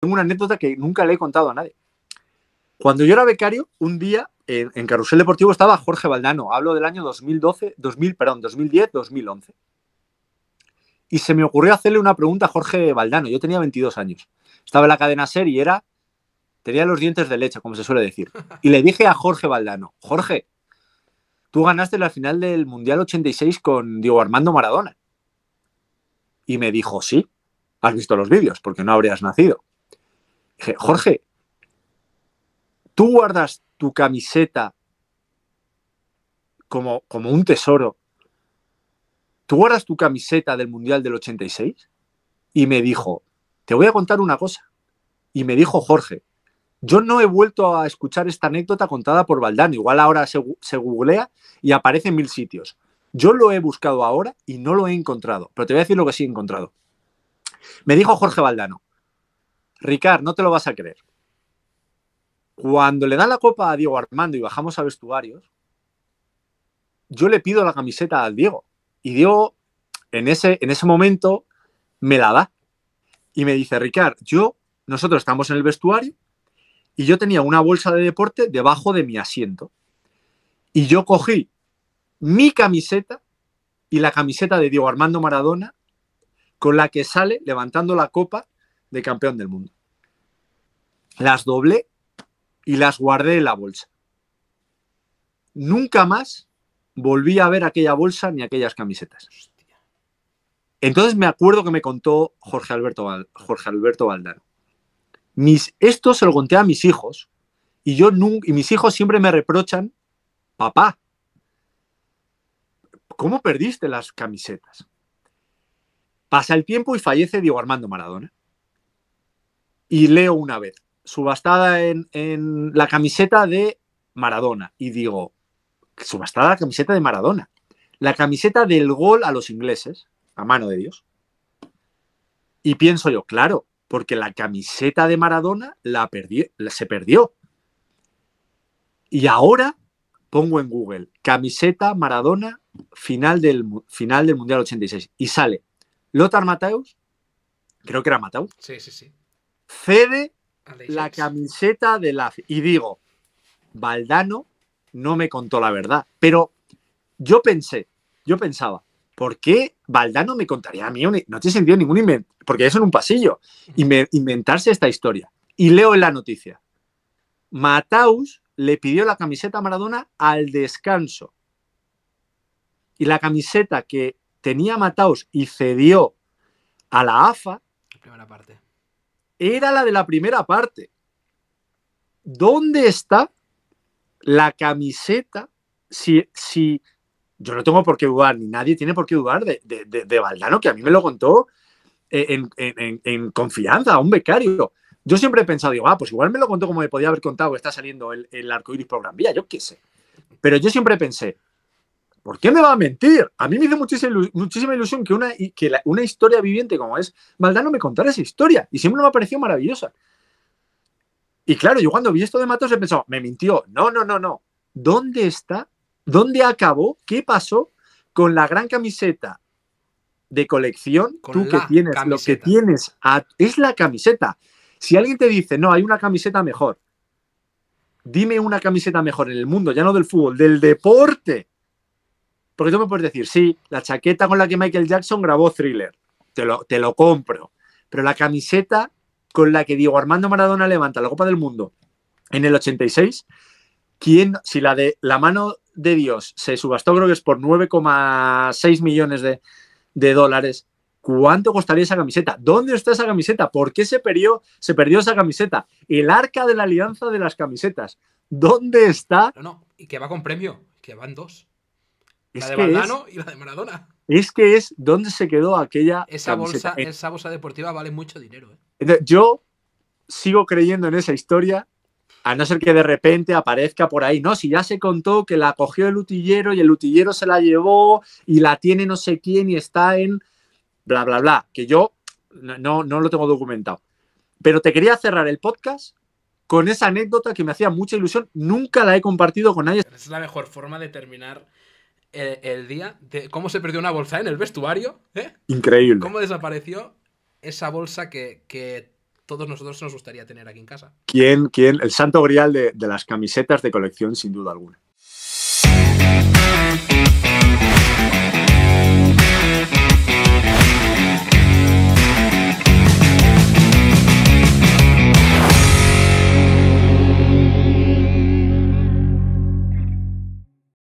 tengo una anécdota que nunca le he contado a nadie. Cuando yo era becario, un día eh, en, Carrusel Deportivo estaba Jorge Valdano. Hablo del año 2012, 2000, perdón, 2010, 2011. Y se me ocurrió hacerle una pregunta a Jorge Valdano. Yo tenía 22 años. Estaba en la cadena SER y era tenía los dientes de leche, como se suele decir. Y le dije a Jorge Valdano, Jorge, tú ganaste la final del Mundial 86 con Diego Armando Maradona. Y me dijo, sí, has visto los vídeos, porque no habrías nacido. Dije, Jorge, tú guardas tu camiseta como, como un tesoro. ¿Tú guardas tu camiseta del Mundial del 86? Y me dijo, te voy a contar una cosa. Y me dijo Jorge, yo no he vuelto a escuchar esta anécdota contada por Valdano. Igual ahora se, se, googlea y aparece en mil sitios. Yo lo he buscado ahora y no lo he encontrado, pero te voy a decir lo que sí he encontrado. Me dijo Jorge Valdano, Ricard, no te lo vas a creer. Cuando le dan la copa a Diego Armando y bajamos a vestuarios, yo le pido la camiseta al Diego. Y Diego, en ese, en ese momento, me la da. Y me dice, Ricard, yo, nosotros estamos en el vestuario y yo tenía una bolsa de deporte debajo de mi asiento. Y yo cogí mi camiseta y la camiseta de Diego Armando Maradona, con la que sale levantando la copa de campeón del mundo. Las doblé y las guardé en la bolsa. Nunca más volví a ver aquella bolsa ni aquellas camisetas. Entonces me acuerdo que me contó Jorge Alberto, Jorge Alberto Mis, esto se lo conté a mis hijos y, yo y mis hijos siempre me reprochan, papá, ¿cómo perdiste las camisetas? Pasa el tiempo y fallece Diego Armando Maradona y leo una vez, subastada en, la camiseta de Maradona, y digo, subastada la camiseta de Maradona, la camiseta del gol a los ingleses, a mano de Dios. Y pienso yo, claro, porque la camiseta de Maradona la se perdió. Y ahora pongo en Google camiseta Maradona final del, final del Mundial 86 y sale Lothar Mateus, creo que era Mateus. Sí, sí, sí cede la camiseta de la... Y digo, Valdano no me contó la verdad, pero yo pensé, yo pensaba, ¿por qué Valdano me contaría a mí? No tiene sentido ningún invento, porque eso en un pasillo, inventarse esta historia. Y leo en la noticia, Mataus le pidió la camiseta a Maradona al descanso. Y la camiseta que tenía Mataus y cedió a la AFA, primera parte era la de la primera parte. ¿Dónde está la camiseta? Si, si yo no tengo por qué dudar, ni nadie tiene por qué dudar de, de, Valdano, que a mí me lo contó en, confianza, a un becario. Yo siempre he pensado, digo, ah, pues igual me lo contó como me podía haber contado que está saliendo el, el arco iris por Vía, yo qué sé. Pero yo siempre pensé, ¿Por qué me va a mentir? A mí me hizo muchísima, ilusión que, una, que una historia viviente como es Maldano me contara esa historia y siempre me ha parecido maravillosa. Y claro, yo cuando vi esto de Matos he pensado, me mintió. No, no, no, no. ¿Dónde está? ¿Dónde acabó? ¿Qué pasó con la gran camiseta de colección? Tú que tienes, lo que tienes es la camiseta. Si alguien te dice, no, hay una camiseta mejor, dime una camiseta mejor en el mundo, ya no del fútbol, del deporte porque tú me puedes decir, sí, la chaqueta con la que Michael Jackson grabó thriller, te lo, te lo compro. Pero la camiseta con la que Diego Armando Maradona levanta la Copa del Mundo en el 86, ¿quién, si la de la mano de Dios se subastó, creo que es por 9,6 millones de, dólares, ¿cuánto costaría esa camiseta? ¿Dónde está esa camiseta? ¿Por qué se perdió, se perdió esa camiseta? El arca de la alianza de las camisetas. ¿Dónde está? No, no, y que va con premio, que van dos. Es de Maradona. Es que es donde se quedó aquella. Esa bolsa, eh, esa bolsa deportiva vale mucho dinero. ¿eh? Yo sigo creyendo en esa historia, a no ser que de repente aparezca por ahí. No, si ya se contó que la cogió el utillero y el utillero se la llevó y la tiene no sé quién y está en bla, bla, bla. Que yo no, no lo tengo documentado. Pero te quería cerrar el podcast con esa anécdota que me hacía mucha ilusión. Nunca la he compartido con nadie. Es la mejor forma de terminar el, día de cómo se perdió una bolsa en el vestuario. ¿eh? Increíble. Cómo desapareció esa bolsa que, que, todos nosotros nos gustaría tener aquí en casa. ¿Quién, quién? El santo grial de, de las camisetas de colección, sin duda alguna.